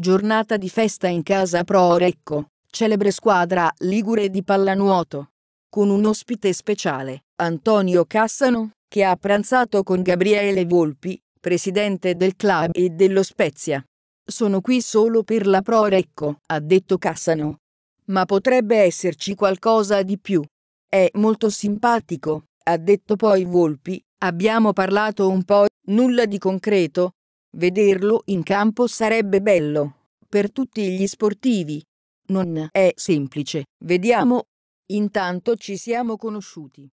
Giornata di festa in casa Pro Orecco, celebre squadra ligure di pallanuoto. Con un ospite speciale, Antonio Cassano, che ha pranzato con Gabriele Volpi, presidente del club e dello Spezia. Sono qui solo per la Pro Orecco, ha detto Cassano. Ma potrebbe esserci qualcosa di più. È molto simpatico, ha detto poi Volpi, abbiamo parlato un po', nulla di concreto, Vederlo in campo sarebbe bello. Per tutti gli sportivi. Non è semplice, vediamo. Intanto ci siamo conosciuti.